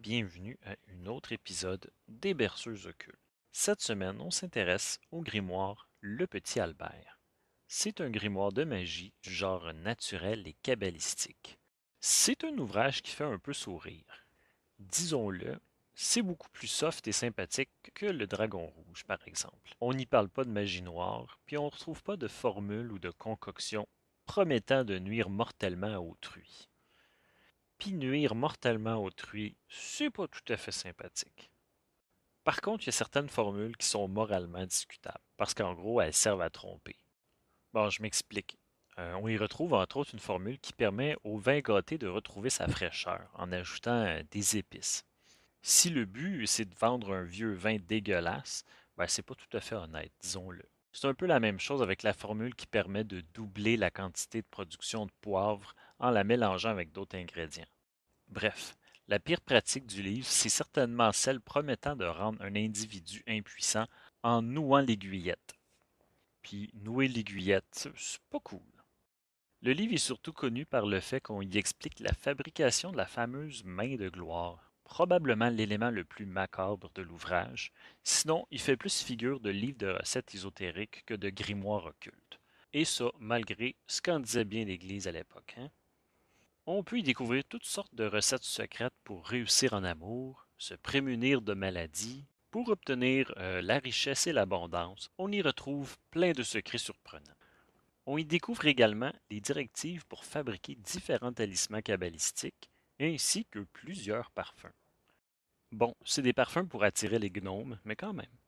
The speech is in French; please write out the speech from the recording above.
bienvenue à un autre épisode des Berceuses occultes. Cette semaine, on s'intéresse au grimoire Le Petit Albert. C'est un grimoire de magie du genre naturel et cabalistique. C'est un ouvrage qui fait un peu sourire. Disons-le, c'est beaucoup plus soft et sympathique que le Dragon Rouge, par exemple. On n'y parle pas de magie noire, puis on ne retrouve pas de formule ou de concoction promettant de nuire mortellement à autrui puis nuire mortellement autrui, c'est pas tout à fait sympathique. Par contre, il y a certaines formules qui sont moralement discutables, parce qu'en gros, elles servent à tromper. Bon, je m'explique. Euh, on y retrouve entre autres une formule qui permet au vin gâté de retrouver sa fraîcheur en ajoutant euh, des épices. Si le but c'est de vendre un vieux vin dégueulasse, ben, c'est pas tout à fait honnête, disons-le. C'est un peu la même chose avec la formule qui permet de doubler la quantité de production de poivre en la mélangeant avec d'autres ingrédients. Bref, la pire pratique du livre, c'est certainement celle promettant de rendre un individu impuissant en nouant l'aiguillette. Puis nouer l'aiguillette, c'est pas cool. Le livre est surtout connu par le fait qu'on y explique la fabrication de la fameuse main de gloire, probablement l'élément le plus macabre de l'ouvrage, sinon il fait plus figure de livre de recettes ésotériques que de grimoire occulte. Et ça, malgré ce qu'en disait bien l'Église à l'époque. Hein on peut y découvrir toutes sortes de recettes secrètes pour réussir en amour, se prémunir de maladies, pour obtenir euh, la richesse et l'abondance. On y retrouve plein de secrets surprenants. On y découvre également des directives pour fabriquer différents talismans cabalistiques ainsi que plusieurs parfums. Bon, c'est des parfums pour attirer les gnomes, mais quand même.